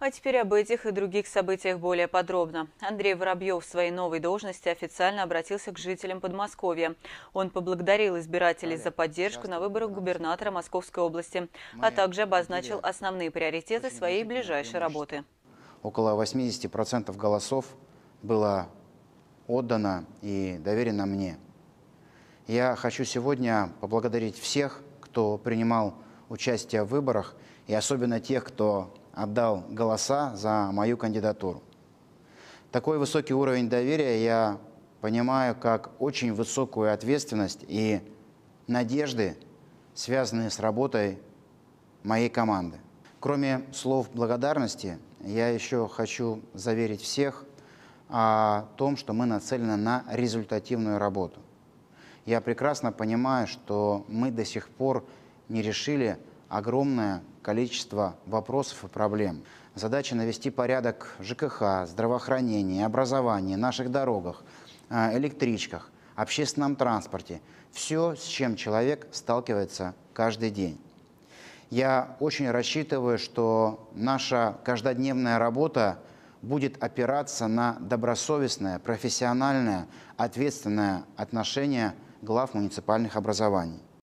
А теперь об этих и других событиях более подробно. Андрей Воробьев в своей новой должности официально обратился к жителям Подмосковья. Он поблагодарил избирателей за поддержку на выборах губернатора Московской области, а также обозначил основные приоритеты своей ближайшей работы. Около 80% голосов было отдано и доверено мне. Я хочу сегодня поблагодарить всех, кто принимал участие в выборах, и особенно тех, кто отдал голоса за мою кандидатуру. Такой высокий уровень доверия я понимаю как очень высокую ответственность и надежды, связанные с работой моей команды. Кроме слов благодарности, я еще хочу заверить всех о том, что мы нацелены на результативную работу. Я прекрасно понимаю, что мы до сих пор не решили огромное количество вопросов и проблем. Задача навести порядок ЖКХ, здравоохранения, образования, наших дорогах, э, электричках, общественном транспорте. Все, с чем человек сталкивается каждый день. Я очень рассчитываю, что наша каждодневная работа будет опираться на добросовестное, профессиональное, ответственное отношение глав муниципальных образований.